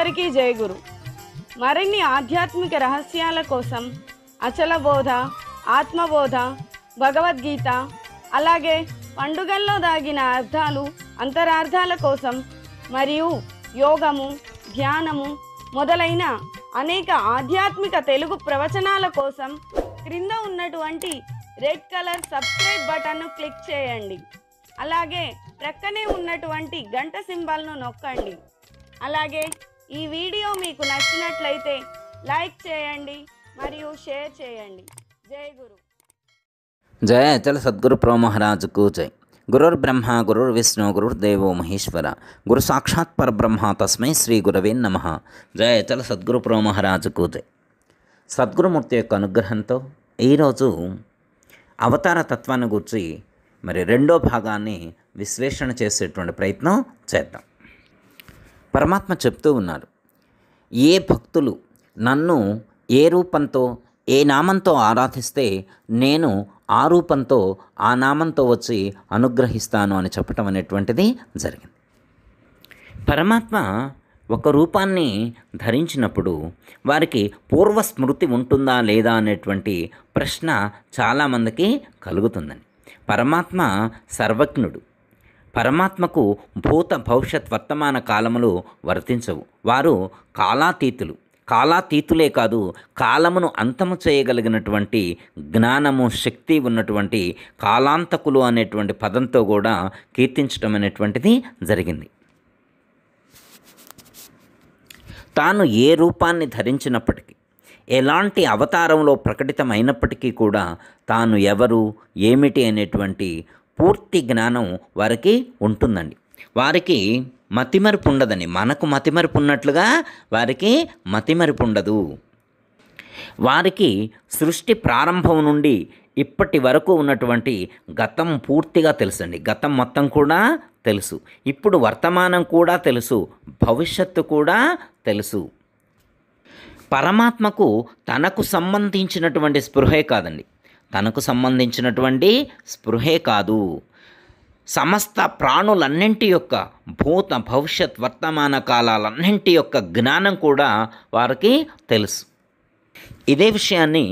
అందరికీ జయగురు మరిన్ని ఆధ్యాత్మిక రహస్యాల కోసం అచల బోధ ఆత్మబోధ భగవద్గీత అలాగే పండుగల్లో దాగిన అర్థాలు అంతరార్థాల కోసం మరియు యోగము ధ్యానము మొదలైన అనేక ఆధ్యాత్మిక తెలుగు ప్రవచనాల కోసం క్రింద ఉన్నటువంటి రెడ్ కలర్ సబ్స్క్రైబ్ బటన్ను క్లిక్ చేయండి అలాగే ప్రక్కనే ఉన్నటువంటి గంట సింబల్ను నొక్కండి అలాగే ఈ వీడియో మీకు నచ్చినట్లయితే లైక్ చేయండి మరియు షేర్ చేయండి జై గురు జయ అచల సద్గురు ప్రోమహారాజుకు జై గురుర్ బ్రహ్మ గురుర్ విష్ణు గురుర్ దేవో మహేశ్వర గురు సాక్షాత్ పరబ్రహ్మ తస్మై శ్రీ గురవే నమ జయ అచల సద్గురు ప్రోమహారాజుకు జై సద్గురుమూర్తి యొక్క అనుగ్రహంతో ఈరోజు అవతార తత్వాన్ని గురించి మరి రెండో భాగాన్ని విశ్లేషణ చేసేటువంటి ప్రయత్నం చేద్దాం పరమాత్మ చెప్తూ ఉన్నారు ఏ భక్తులు నన్ను ఏ రూపంతో ఏ నామంతో ఆరాధిస్తే నేను ఆ రూపంతో ఆ నామంతో వచ్చి అనుగ్రహిస్తాను అని చెప్పటం అనేటువంటిది జరిగింది పరమాత్మ ఒక రూపాన్ని ధరించినప్పుడు వారికి పూర్వ స్మృతి ఉంటుందా లేదా అనేటువంటి ప్రశ్న చాలామందికి కలుగుతుందని పరమాత్మ సర్వజ్ఞుడు పరమాత్మకు భూత భవిష్యత్ వర్తమాన కాలములు వర్తించవు వారు కాలాతీతులు కాలాతీతులే కాదు కాలమును అంతము చేయగలిగినటువంటి జ్ఞానము శక్తి ఉన్నటువంటి కాలాంతకులు అనేటువంటి పదంతో కూడా కీర్తించడం అనేటువంటిది జరిగింది తాను ఏ రూపాన్ని ధరించినప్పటికీ ఎలాంటి అవతారంలో ప్రకటితమైనప్పటికీ కూడా తాను ఎవరు ఏమిటి అనేటువంటి పూర్తి జ్ఞానం వారికి ఉంటుందండి వారికి మతిమరుపు ఉండదని మనకు మతిమరుపు ఉన్నట్లుగా వారికి మతిమరుపు ఉండదు వారికి సృష్టి ప్రారంభం నుండి ఇప్పటి వరకు ఉన్నటువంటి గతం పూర్తిగా తెలుసండి గతం మొత్తం కూడా తెలుసు ఇప్పుడు వర్తమానం కూడా తెలుసు భవిష్యత్తు కూడా తెలుసు పరమాత్మకు తనకు సంబంధించినటువంటి స్పృహే కాదండి తనకు సంబంధించినటువంటి స్పృహే కాదు సమస్త ప్రాణులన్నింటి యొక్క భూత భవిష్యత్ వర్తమాన కాలాలన్నింటి యొక్క జ్ఞానం కూడా వారికి తెలుసు ఇదే విషయాన్ని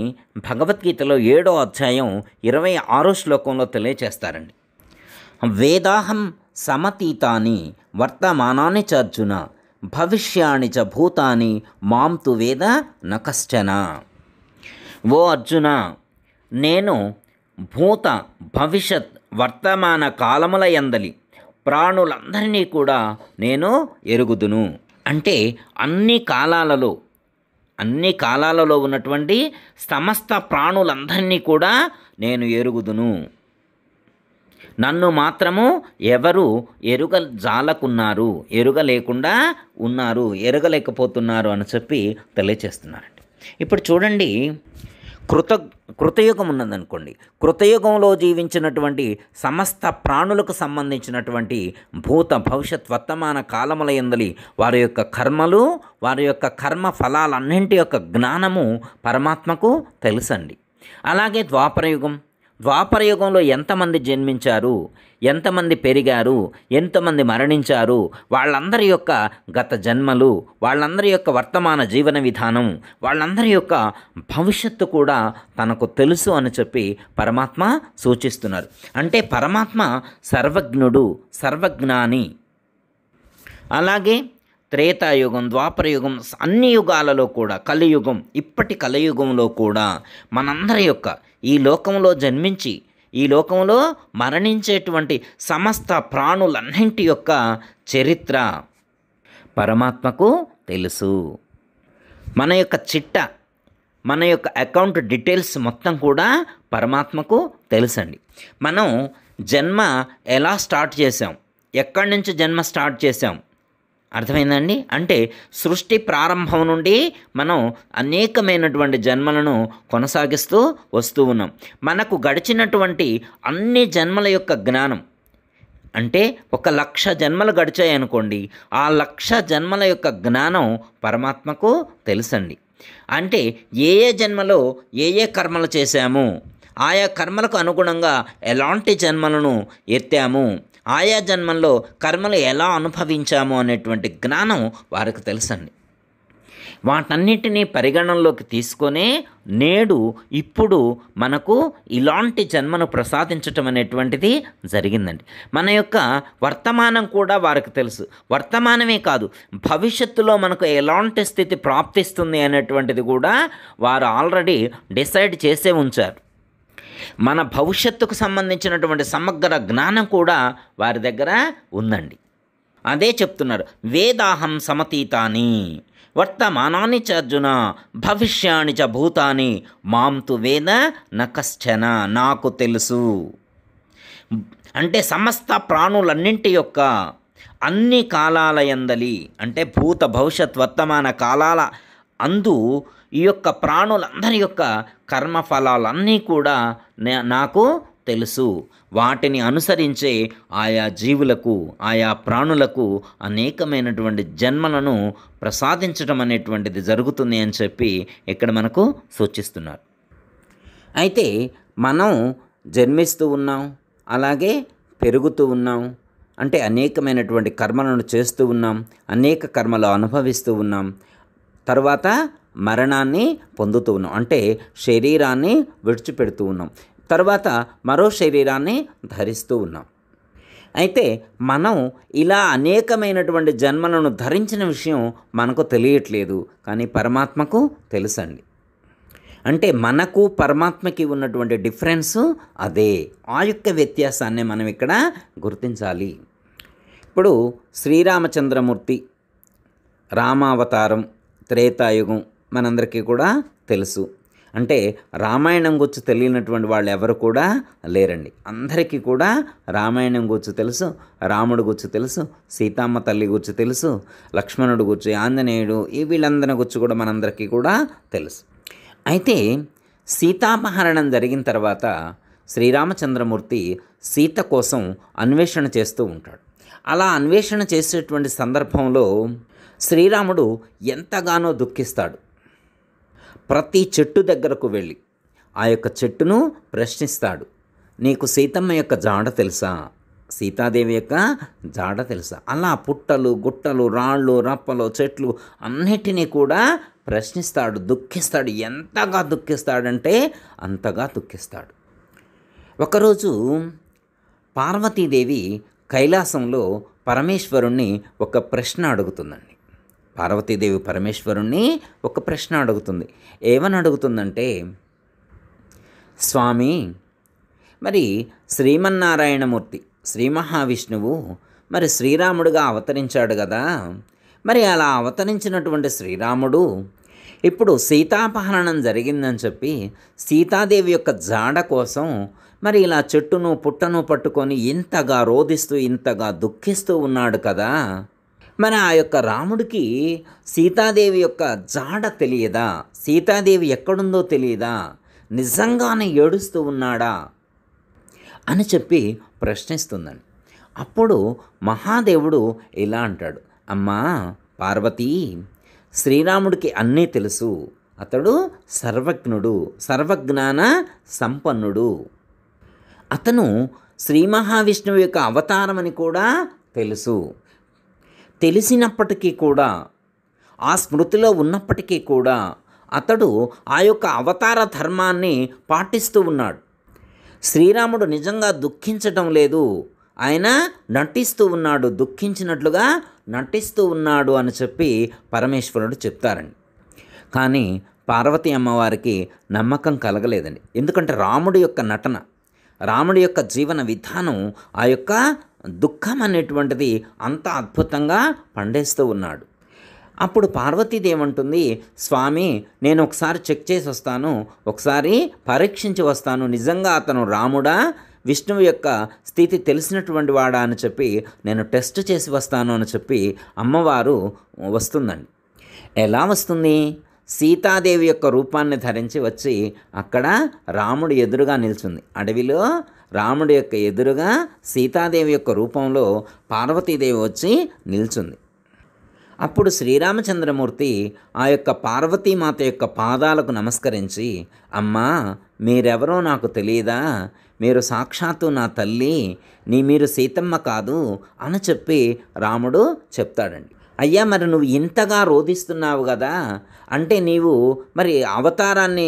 భగవద్గీతలో ఏడో అధ్యాయం ఇరవై ఆరో శ్లోకంలో తెలియచేస్తారండి వేదాహం సమతీతాని వర్తమానాన్ని చర్జున భవిష్యాన్ని చ భూతాని మాంతు వేద నకశ్చన ఓ అర్జున నేను భూత భవిష్యత్ వర్తమాన కాలముల ఎందలి ప్రాణులందరినీ కూడా నేను ఎరుగుదును అంటే అన్ని కాలాలలో అన్ని కాలాలలో ఉన్నటువంటి సమస్త ప్రాణులందరినీ కూడా నేను ఎరుగుదును నన్ను మాత్రము ఎవరు ఎరుగ జాలకున్నారు ఎరుగలేకుండా ఉన్నారు ఎరగలేకపోతున్నారు అని చెప్పి తెలియచేస్తున్నారండి ఇప్పుడు చూడండి కృత కృతయుగం ఉన్నదనుకోండి కృతయుగంలో జీవించినటువంటి సమస్త ప్రాణులకు సంబంధించినటువంటి భూత భవిష్యత్ వర్తమాన కాలముల ఎందలి వారి యొక్క కర్మలు వారి యొక్క కర్మ ఫలాలన్నింటి యొక్క జ్ఞానము పరమాత్మకు తెలుసండి అలాగే ద్వాపరయుగం ద్వాపరయుగంలో ఎంతమంది జన్మించారు ఎంతమంది పెరిగారు ఎంతమంది మరణించారు వాళ్ళందరి యొక్క గత జన్మలు వాళ్ళందరి యొక్క వర్తమాన జీవన విధానం వాళ్ళందరి యొక్క భవిష్యత్తు కూడా తనకు తెలుసు అని చెప్పి పరమాత్మ సూచిస్తున్నారు అంటే పరమాత్మ సర్వజ్ఞుడు సర్వజ్ఞాని అలాగే త్రేతాయుగం ద్వాపరయుగం అన్ని యుగాలలో కూడా కలియుగం ఇప్పటి కలియుగంలో కూడా మనందరి యొక్క ఈ లోకంలో జన్మించి ఈ లోకంలో మరణించేటువంటి సమస్త ప్రాణులన్నింటి యొక్క చరిత్ర పరమాత్మకు తెలుసు మన యొక్క చిట్ట మన యొక్క అకౌంట్ డీటెయిల్స్ మొత్తం కూడా పరమాత్మకు తెలుసండి మనం జన్మ ఎలా స్టార్ట్ చేసాం ఎక్కడి నుంచి జన్మ స్టార్ట్ చేసాం అర్థమైందండి అంటే సృష్టి ప్రారంభం నుండి మనం అనేకమైనటువంటి జన్మలను కొనసాగిస్తూ వస్తూ ఉన్నాం మనకు గడిచినటువంటి అన్ని జన్మల యొక్క జ్ఞానం అంటే ఒక లక్ష జన్మలు గడిచాయనుకోండి ఆ లక్ష జన్మల యొక్క జ్ఞానం పరమాత్మకు తెలుసండి అంటే ఏ ఏ జన్మలో ఏ ఏ కర్మలు చేశాము ఆయా కర్మలకు అనుగుణంగా ఎలాంటి జన్మలను ఎత్తాము ఆయా జన్మల్లో కర్మలు ఎలా అనుభవించాము అనేటువంటి జ్ఞానం వారికి తెలుసండి వాటన్నిటినీ పరిగణనలోకి తీసుకొనే నేడు ఇప్పుడు మనకు ఇలాంటి జన్మను ప్రసాదించటం అనేటువంటిది జరిగిందండి మన యొక్క వర్తమానం కూడా వారికి తెలుసు వర్తమానమే కాదు భవిష్యత్తులో మనకు ఎలాంటి స్థితి ప్రాప్తిస్తుంది అనేటువంటిది కూడా వారు ఆల్రెడీ డిసైడ్ చేసే ఉంచారు మన భవిష్యత్తుకు సంబంధించినటువంటి సమగ్ర జ్ఞానం కూడా వారి దగ్గర ఉందండి అదే చెప్తున్నారు వేదాహం సమతీతాని వర్తమానాన్ని చర్జున భవిష్యాన్ని చ భూతాన్ని మాంతు వేద నకశ్చన నాకు తెలుసు అంటే సమస్త ప్రాణులన్నింటి యొక్క అన్ని కాలాల ఎందలి అంటే భూత భవిష్యత్ వర్తమాన కాలాల అందు ఈ యొక్క ప్రాణులందరి యొక్క కర్మఫలాలన్నీ కూడా నాకు తెలుసు వాటిని అనుసరించే ఆయా జీవులకు ఆయా ప్రాణులకు అనేకమైనటువంటి జన్మలను ప్రసాదించడం అనేటువంటిది జరుగుతుంది అని చెప్పి ఇక్కడ మనకు సూచిస్తున్నారు అయితే మనం జన్మిస్తూ ఉన్నాం అలాగే పెరుగుతూ ఉన్నాం అంటే అనేకమైనటువంటి కర్మలను చేస్తూ ఉన్నాం అనేక కర్మలు అనుభవిస్తూ ఉన్నాం తర్వాత మరణాన్ని పొందుతూ ఉన్నాం అంటే శరీరాన్ని విడిచిపెడుతూ ఉన్నాం తర్వాత మరో శరీరాన్ని ధరిస్తూ ఉన్నాం అయితే మనం ఇలా అనేకమైనటువంటి జన్మలను ధరించిన విషయం మనకు తెలియట్లేదు కానీ పరమాత్మకు తెలుసండి అంటే మనకు పరమాత్మకి ఉన్నటువంటి డిఫరెన్స్ అదే ఆ యొక్క వ్యత్యాసాన్ని మనం ఇక్కడ గుర్తించాలి ఇప్పుడు శ్రీరామచంద్రమూర్తి రామావతారం త్రేతాయుగం మనందరికీ కూడా తెలుసు అంటే రామాయణం గురించి తెలియనటువంటి వాళ్ళు ఎవరు కూడా లేరండి అందరికీ కూడా రామాయణం గురించి తెలుసు రాముడు గురించి తెలుసు సీతమ్మ తల్లి గురించి తెలుసు లక్ష్మణుడు గురించి ఆంజనేయుడు ఈ వీళ్ళందరి గురించి కూడా మనందరికీ కూడా తెలుసు అయితే సీతాపహరణం జరిగిన తర్వాత శ్రీరామచంద్రమూర్తి సీత కోసం అన్వేషణ చేస్తూ ఉంటాడు అలా అన్వేషణ చేసేటువంటి సందర్భంలో శ్రీరాముడు ఎంతగానో దుఃఖిస్తాడు ప్రతి చెట్టు దగ్గరకు వెళ్ళి ఆ యొక్క చెట్టును ప్రశ్నిస్తాడు నీకు సీతమ్మ యొక్క జాడ తెలుసా సీతాదేవి యొక్క జాడ తెలుసా అలా పుట్టలు గుట్టలు రాళ్ళు రప్పలు చెట్లు అన్నిటినీ కూడా ప్రశ్నిస్తాడు దుఃఖిస్తాడు ఎంతగా దుఃఖిస్తాడంటే అంతగా దుఃఖిస్తాడు ఒకరోజు పార్వతీదేవి కైలాసంలో పరమేశ్వరుణ్ణి ఒక ప్రశ్న అడుగుతుందండి పార్వతీదేవి పరమేశ్వరుణ్ణి ఒక ప్రశ్న అడుగుతుంది ఏమని అడుగుతుందంటే స్వామి మరి శ్రీమన్నారాయణమూర్తి శ్రీ మహావిష్ణువు మరి శ్రీరాముడుగా అవతరించాడు కదా మరి అలా అవతరించినటువంటి శ్రీరాముడు ఇప్పుడు సీతాపహరణం జరిగిందని చెప్పి సీతాదేవి యొక్క జాడ కోసం మరి ఇలా చెట్టును పుట్టను పట్టుకొని ఇంతగా రోధిస్తూ ఇంతగా దుఃఖిస్తూ ఉన్నాడు కదా మన ఆ యొక్క రాముడికి సీతాదేవి యొక్క జాడ తెలియదా సీతాదేవి ఎక్కడుందో తెలియదా నిజంగానే ఏడుస్తూ ఉన్నాడా అని చెప్పి ప్రశ్నిస్తుందండి అప్పుడు మహాదేవుడు ఇలా అంటాడు అమ్మా పార్వతీ శ్రీరాముడికి అన్నీ తెలుసు అతడు సర్వజ్ఞుడు సర్వజ్ఞాన సంపన్నుడు అతను శ్రీ మహావిష్ణువు యొక్క అవతారం అని కూడా తెలుసు తెలిసినప్పటికీ కూడా ఆ స్మృతిలో ఉన్నప్పటికీ కూడా అతడు ఆ యొక్క అవతార ధర్మాన్ని పాటిస్తూ ఉన్నాడు శ్రీరాముడు నిజంగా దుఃఖించటం లేదు ఆయన నటిస్తూ ఉన్నాడు దుఃఖించినట్లుగా నటిస్తూ ఉన్నాడు అని చెప్పి పరమేశ్వరుడు చెప్తారండి కానీ పార్వతీ అమ్మవారికి నమ్మకం కలగలేదండి ఎందుకంటే రాముడి యొక్క నటన రాముడి యొక్క జీవన విధానం ఆ యొక్క దుఃఖం అనేటువంటిది అంత అద్భుతంగా పండేస్తూ ఉన్నాడు అప్పుడు పార్వతీదేవంటుంది స్వామి నేను ఒకసారి చెక్ చేసి వస్తాను ఒకసారి పరీక్షించి వస్తాను నిజంగా అతను రాముడా విష్ణువు యొక్క స్థితి తెలిసినటువంటి వాడా అని చెప్పి నేను టెస్ట్ చేసి వస్తాను అని చెప్పి అమ్మవారు వస్తుందండి ఎలా వస్తుంది సీతాదేవి యొక్క రూపాన్ని ధరించి వచ్చి అక్కడ రాముడు ఎదురుగా నిల్చుంది అడవిలో రాముడి యొక్క ఎదురుగా సీతాదేవి యొక్క రూపంలో పార్వతీదేవి వచ్చి నిల్చుంది అప్పుడు శ్రీరామచంద్రమూర్తి ఆ యొక్క పార్వతీమాత యొక్క పాదాలకు నమస్కరించి అమ్మా మీరెవరో నాకు తెలియదా మీరు సాక్షాత్తు నా తల్లి నీ మీరు సీతమ్మ కాదు అని చెప్పి రాముడు చెప్తాడండి అయ్యా మరి నువ్వు ఇంతగా రోధిస్తున్నావు కదా అంటే నీవు మరి అవతారాన్ని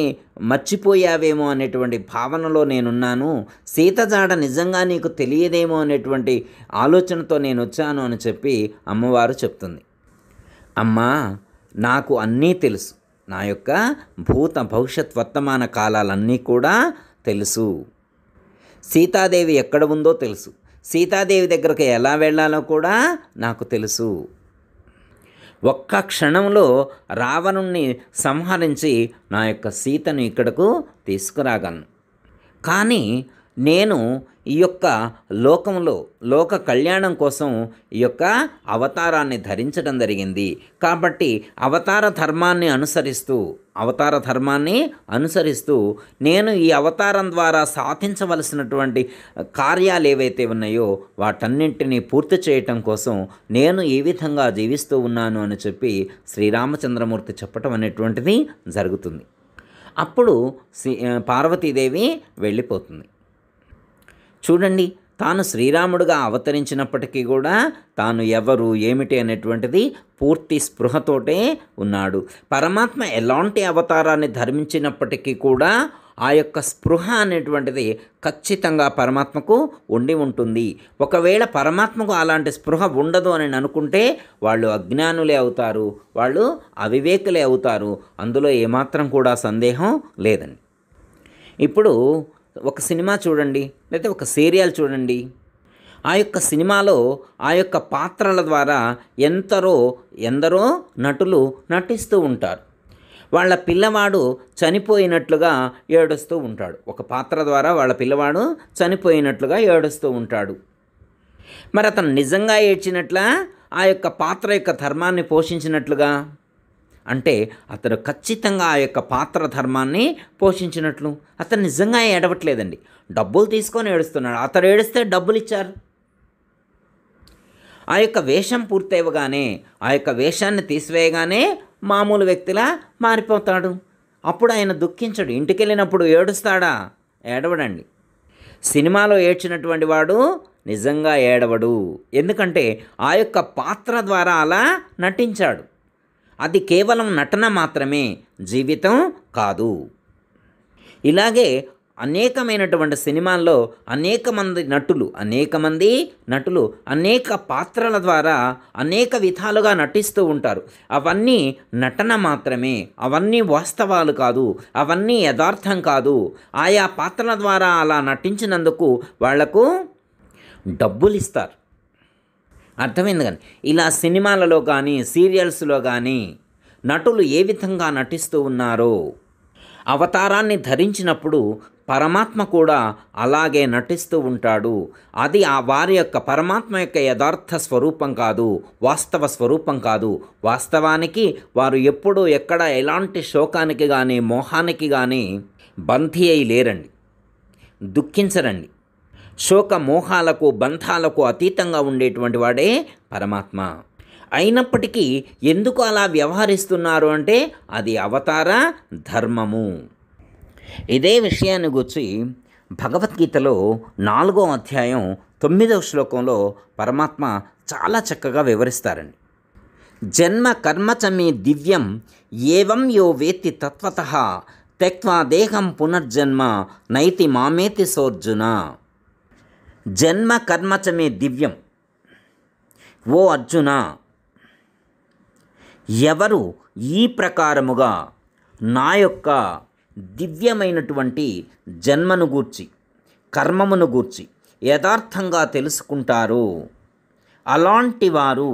మర్చిపోయావేమో అనేటువంటి భావనలో నేనున్నాను సీతజాడ నిజంగా నీకు తెలియదేమో అనేటువంటి ఆలోచనతో నేను వచ్చాను అని చెప్పి అమ్మవారు చెప్తుంది అమ్మా నాకు అన్నీ తెలుసు నా యొక్క భూత భవిష్యత్ వర్తమాన కాలాలన్నీ కూడా తెలుసు సీతాదేవి ఎక్కడ ఉందో తెలుసు సీతాదేవి దగ్గరకు ఎలా వెళ్ళాలో కూడా నాకు తెలుసు ఒక్క క్షణంలో రావణుణ్ణి సంహరించి నా యొక్క సీతను ఇక్కడకు తీసుకురాగలను కానీ నేను ఈ యొక్క లోకంలో లోక కళ్యాణం కోసం ఈ యొక్క అవతారాన్ని ధరించడం జరిగింది కాబట్టి అవతార ధర్మాన్ని అనుసరిస్తూ అవతార ధర్మాన్ని అనుసరిస్తూ నేను ఈ అవతారం ద్వారా సాధించవలసినటువంటి కార్యాలు ఏవైతే ఉన్నాయో వాటన్నింటినీ పూర్తి చేయటం కోసం నేను ఏ విధంగా జీవిస్తూ ఉన్నాను అని చెప్పి శ్రీరామచంద్రమూర్తి చెప్పటం అనేటువంటిది జరుగుతుంది అప్పుడు పార్వతీదేవి వెళ్ళిపోతుంది చూడండి తాను శ్రీరాముడుగా అవతరించినప్పటికీ కూడా తాను ఎవరు ఏమిటి అనేటువంటిది పూర్తి స్పృహతోటే ఉన్నాడు పరమాత్మ ఎలాంటి అవతారాన్ని ధర్మించినప్పటికీ కూడా ఆ యొక్క స్పృహ అనేటువంటిది ఖచ్చితంగా పరమాత్మకు ఉండి ఉంటుంది ఒకవేళ పరమాత్మకు అలాంటి స్పృహ ఉండదు అని అనుకుంటే వాళ్ళు అజ్ఞానులే అవుతారు వాళ్ళు అవివేకులే అవుతారు అందులో ఏమాత్రం కూడా సందేహం లేదండి ఇప్పుడు ఒక సినిమా చూడండి లేదా ఒక సీరియల్ చూడండి ఆ యొక్క సినిమాలో ఆ యొక్క పాత్రల ద్వారా ఎంతరో ఎందరో నటులు నటిస్తూ ఉంటారు వాళ్ళ పిల్లవాడు చనిపోయినట్లుగా ఏడుస్తూ ఉంటాడు ఒక పాత్ర ద్వారా వాళ్ళ పిల్లవాడు చనిపోయినట్లుగా ఏడుస్తూ ఉంటాడు మరి అతను నిజంగా ఏడ్చినట్లా ఆ యొక్క పాత్ర యొక్క ధర్మాన్ని పోషించినట్లుగా అంటే అతడు ఖచ్చితంగా ఆ యొక్క పాత్ర ధర్మాన్ని పోషించినట్లు అతను నిజంగా ఏడవట్లేదండి డబ్బులు తీసుకొని ఏడుస్తున్నాడు అతడు ఏడిస్తే డబ్బులు ఇచ్చారు ఆ యొక్క వేషం పూర్తయ్యవగానే ఆ యొక్క వేషాన్ని తీసివేయగానే మామూలు వ్యక్తిలా మారిపోతాడు అప్పుడు ఆయన దుఃఖించడు ఇంటికి వెళ్ళినప్పుడు ఏడుస్తాడా ఏడవడండి సినిమాలో ఏడ్చినటువంటి వాడు నిజంగా ఏడవడు ఎందుకంటే ఆ యొక్క పాత్ర ద్వారా అలా నటించాడు అది కేవలం నటన మాత్రమే జీవితం కాదు ఇలాగే అనేకమైనటువంటి సినిమాల్లో అనేక మంది నటులు అనేక మంది నటులు అనేక పాత్రల ద్వారా అనేక విధాలుగా నటిస్తూ ఉంటారు అవన్నీ నటన మాత్రమే అవన్నీ వాస్తవాలు కాదు అవన్నీ యథార్థం కాదు ఆయా పాత్రల ద్వారా అలా నటించినందుకు వాళ్లకు డబ్బులు ఇస్తారు అర్థమైంది కానీ ఇలా సినిమాలలో కానీ సీరియల్స్లో కానీ నటులు ఏ విధంగా నటిస్తూ ఉన్నారో అవతారాన్ని ధరించినప్పుడు పరమాత్మ కూడా అలాగే నటిస్తూ ఉంటాడు అది ఆ వారి యొక్క పరమాత్మ యొక్క యథార్థ స్వరూపం కాదు వాస్తవ స్వరూపం కాదు వాస్తవానికి వారు ఎప్పుడూ ఎక్కడ ఎలాంటి శోకానికి కానీ మోహానికి కానీ బంధి అయి లేరండి దుఃఖించరండి శోక మోహాలకు బంధాలకు అతీతంగా ఉండేటువంటి వాడే పరమాత్మ అయినప్పటికీ ఎందుకు అలా వ్యవహరిస్తున్నారు అంటే అది అవతార ధర్మము ఇదే విషయాన్ని గుర్చి భగవద్గీతలో నాలుగో అధ్యాయం తొమ్మిదవ శ్లోకంలో పరమాత్మ చాలా చక్కగా వివరిస్తారండి జన్మ కర్మచమే దివ్యం ఏవం యో వేత్తి తత్వత తెక్వా దేహం పునర్జన్మ నైతి మామేతి సోర్జున జన్మ కర్మచమే దివ్యం ఓ అర్జున ఎవరు ఈ ప్రకారముగా నా యొక్క దివ్యమైనటువంటి జన్మను గూర్చి కర్మమును గూర్చి యథార్థంగా తెలుసుకుంటారు అలాంటి వారు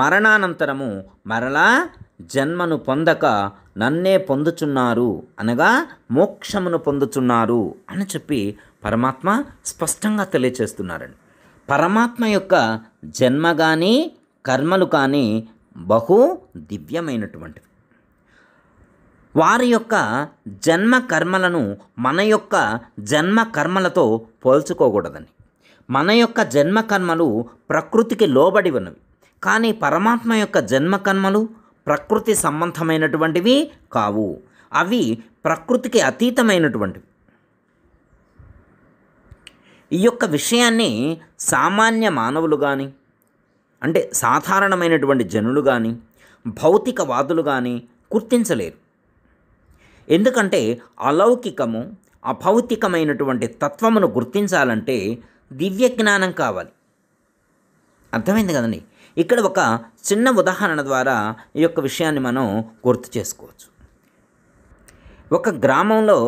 మరణానంతరము మరలా జన్మను పొందక నన్నే పొందుచున్నారు అనగా మోక్షమును పొందుచున్నారు అని చెప్పి పరమాత్మ స్పష్టంగా తెలియచేస్తున్నారండి పరమాత్మ యొక్క జన్మ కానీ కర్మలు కానీ బహు దివ్యమైనటువంటివి వారి యొక్క జన్మ కర్మలను మన యొక్క జన్మ కర్మలతో పోల్చుకోకూడదని మన యొక్క జన్మ కర్మలు ప్రకృతికి లోబడి ఉన్నవి కానీ పరమాత్మ యొక్క జన్మ కర్మలు ప్రకృతి సంబంధమైనటువంటివి కావు అవి ప్రకృతికి అతీతమైనటువంటివి ఈ యొక్క విషయాన్ని సామాన్య మానవులు కానీ అంటే సాధారణమైనటువంటి జనులు కానీ భౌతికవాదులు కానీ గుర్తించలేరు ఎందుకంటే అలౌకికము అభౌతికమైనటువంటి తత్వమును గుర్తించాలంటే దివ్య జ్ఞానం కావాలి అర్థమైంది కదండి ఇక్కడ ఒక చిన్న ఉదాహరణ ద్వారా ఈ యొక్క విషయాన్ని మనం గుర్తు చేసుకోవచ్చు ఒక గ్రామంలో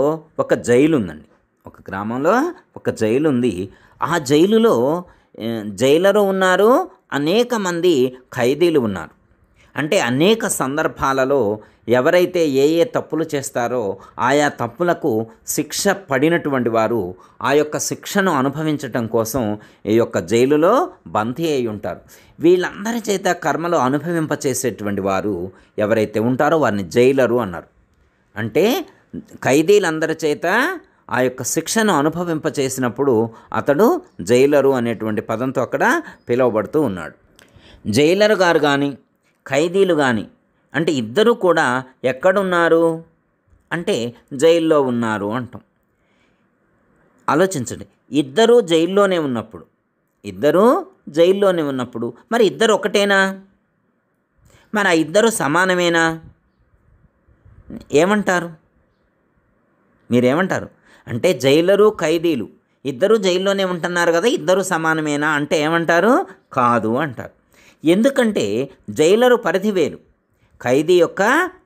ఒక జైలు ఉందండి ఒక గ్రామంలో ఒక జైలు ఉంది ఆ జైలులో జైలరు ఉన్నారు అనేక మంది ఖైదీలు ఉన్నారు అంటే అనేక సందర్భాలలో ఎవరైతే ఏ ఏ తప్పులు చేస్తారో ఆయా తప్పులకు శిక్ష పడినటువంటి వారు ఆ యొక్క శిక్షను అనుభవించటం కోసం ఈ యొక్క జైలులో బంతి అయి ఉంటారు వీళ్ళందరి చేత కర్మలు అనుభవింపచేసేటువంటి వారు ఎవరైతే ఉంటారో వారిని జైలరు అన్నారు అంటే ఖైదీలందరి చేత ఆ యొక్క శిక్షను అనుభవింపచేసినప్పుడు అతడు జైలరు అనేటువంటి పదంతో అక్కడ పిలువబడుతూ ఉన్నాడు జైలరు గారు కానీ ఖైదీలు కానీ అంటే ఇద్దరు కూడా ఎక్కడున్నారు అంటే జైల్లో ఉన్నారు అంటాం ఆలోచించండి ఇద్దరూ జైల్లోనే ఉన్నప్పుడు ఇద్దరూ జైల్లోనే ఉన్నప్పుడు మరి ఇద్దరు ఒకటేనా మరి ఆ ఇద్దరు సమానమేనా ఏమంటారు మీరేమంటారు అంటే జైలరు ఖైదీలు ఇద్దరు జైల్లోనే ఉంటున్నారు కదా ఇద్దరు సమానమేనా అంటే ఏమంటారు కాదు అంటారు ఎందుకంటే జైలరు పరిధి వేరు ఖైదీ యొక్క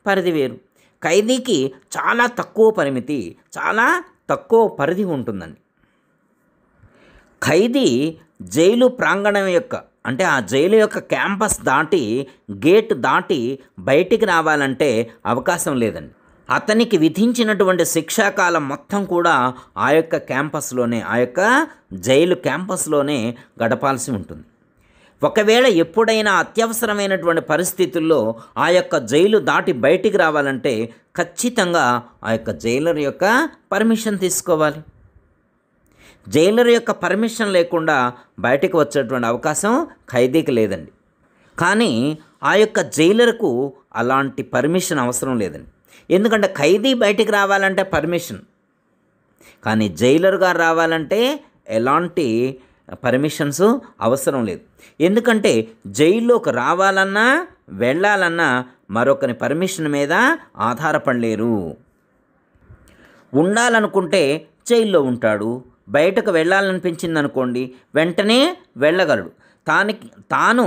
పరిధి వేరు ఖైదీకి చాలా తక్కువ పరిమితి చాలా తక్కువ పరిధి ఉంటుందండి ఖైదీ జైలు ప్రాంగణం యొక్క అంటే ఆ జైలు యొక్క క్యాంపస్ దాటి గేట్ దాటి బయటికి రావాలంటే అవకాశం లేదండి అతనికి విధించినటువంటి శిక్షాకాలం మొత్తం కూడా ఆ యొక్క క్యాంపస్లోనే ఆ యొక్క జైలు క్యాంపస్లోనే గడపాల్సి ఉంటుంది ఒకవేళ ఎప్పుడైనా అత్యవసరమైనటువంటి పరిస్థితుల్లో ఆ యొక్క జైలు దాటి బయటికి రావాలంటే ఖచ్చితంగా ఆ యొక్క జైలర్ యొక్క పర్మిషన్ తీసుకోవాలి జైలర్ యొక్క పర్మిషన్ లేకుండా బయటకు వచ్చేటువంటి అవకాశం ఖైదీకి లేదండి కానీ ఆ యొక్క జైలర్కు అలాంటి పర్మిషన్ అవసరం లేదండి ఎందుకంటే ఖైదీ బయటికి రావాలంటే పర్మిషన్ కానీ జైలర్గా రావాలంటే ఎలాంటి పర్మిషన్స్ అవసరం లేదు ఎందుకంటే జైల్లోకి రావాలన్నా వెళ్ళాలన్నా మరొకరి పర్మిషన్ మీద ఆధారపడలేరు ఉండాలనుకుంటే జైల్లో ఉంటాడు బయటకు వెళ్ళాలనిపించింది అనుకోండి వెంటనే వెళ్ళగలడు తానికి తాను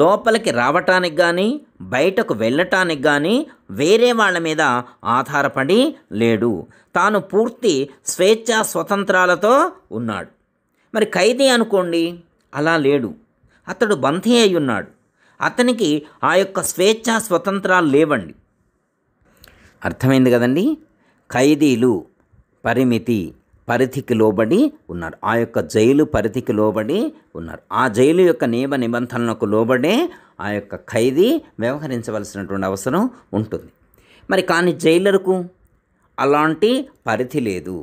లోపలికి రావటానికి కానీ బయటకు వెళ్ళటానికి కానీ వేరే వాళ్ళ మీద ఆధారపడి లేడు తాను పూర్తి స్వేచ్ఛా స్వతంత్రాలతో ఉన్నాడు మరి ఖైదీ అనుకోండి అలా లేడు అతడు బంధీ అయి ఉన్నాడు అతనికి ఆ యొక్క స్వేచ్ఛ స్వతంత్రాలు లేవండి అర్థమైంది కదండి ఖైదీలు పరిమితి పరిధికి లోబడి ఉన్నారు ఆ యొక్క జైలు పరిధికి లోబడి ఉన్నారు ఆ జైలు యొక్క నియమ నిబంధనలకు లోబడే ఆ యొక్క ఖైదీ వ్యవహరించవలసినటువంటి అవసరం ఉంటుంది మరి కానీ జైలరుకు అలాంటి పరిధి లేదు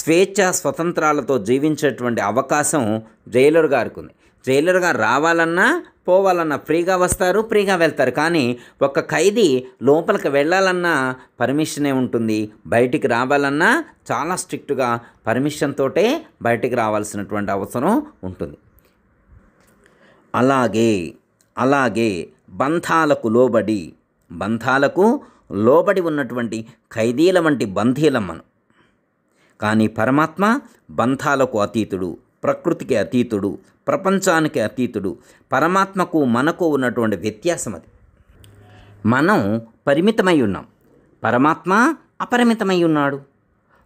స్వేచ్ఛ స్వతంత్రాలతో జీవించేటువంటి అవకాశం జైలర్ గారికి ఉంది జైలర్గా రావాలన్నా పోవాలన్నా ఫ్రీగా వస్తారు ఫ్రీగా వెళ్తారు కానీ ఒక ఖైదీ లోపలికి వెళ్ళాలన్నా పర్మిషనే ఉంటుంది బయటికి రావాలన్నా చాలా స్ట్రిక్ట్గా పర్మిషన్ తోటే బయటికి రావాల్సినటువంటి అవసరం ఉంటుంది అలాగే అలాగే బంధాలకు లోబడి బంధాలకు లోబడి ఉన్నటువంటి ఖైదీల వంటి బంధీలం మనం కానీ పరమాత్మ బంధాలకు అతీతుడు ప్రకృతికి అతీతుడు ప్రపంచానికి అతీతుడు పరమాత్మకు మనకు ఉన్నటువంటి వ్యత్యాసం అది మనం పరిమితమై ఉన్నాం పరమాత్మ అపరిమితమై ఉన్నాడు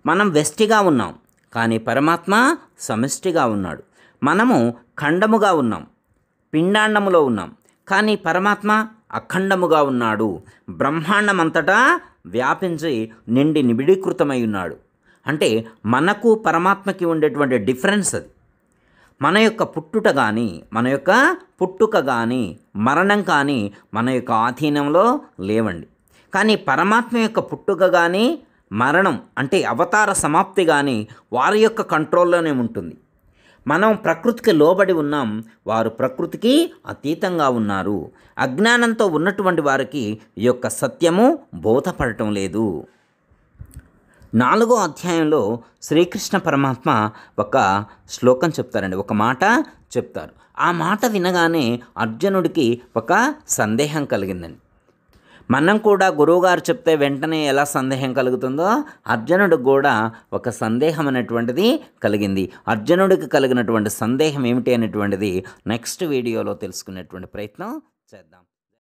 మనం వెస్టిగా ఉన్నాం కానీ పరమాత్మ సమిష్టిగా ఉన్నాడు మనము ఖండముగా ఉన్నాం పిండాండములో ఉన్నాం కానీ పరమాత్మ అఖండముగా ఉన్నాడు బ్రహ్మాండమంతటా వ్యాపించి నిండి నిబిడీకృతమై ఉన్నాడు అంటే మనకు పరమాత్మకి ఉండేటువంటి డిఫరెన్స్ అది మన యొక్క పుట్టుట కానీ మన యొక్క పుట్టుక కానీ మరణం కానీ మన యొక్క ఆధీనంలో లేవండి కానీ పరమాత్మ యొక్క పుట్టుక కానీ మరణం అంటే అవతార సమాప్తి కానీ వారి యొక్క కంట్రోల్లోనే ఉంటుంది మనం ప్రకృతికి లోబడి ఉన్నాం వారు ప్రకృతికి అతీతంగా ఉన్నారు అజ్ఞానంతో ఉన్నటువంటి వారికి ఈ యొక్క సత్యము బోధపడటం లేదు నాలుగో అధ్యాయంలో శ్రీకృష్ణ పరమాత్మ ఒక శ్లోకం చెప్తారండి ఒక మాట చెప్తారు ఆ మాట వినగానే అర్జునుడికి ఒక సందేహం కలిగిందండి మనం కూడా గురువుగారు చెప్తే వెంటనే ఎలా సందేహం కలుగుతుందో అర్జునుడికి కూడా ఒక సందేహం అనేటువంటిది కలిగింది అర్జునుడికి కలిగినటువంటి సందేహం ఏమిటి అనేటువంటిది నెక్స్ట్ వీడియోలో తెలుసుకునేటువంటి ప్రయత్నం చేద్దాం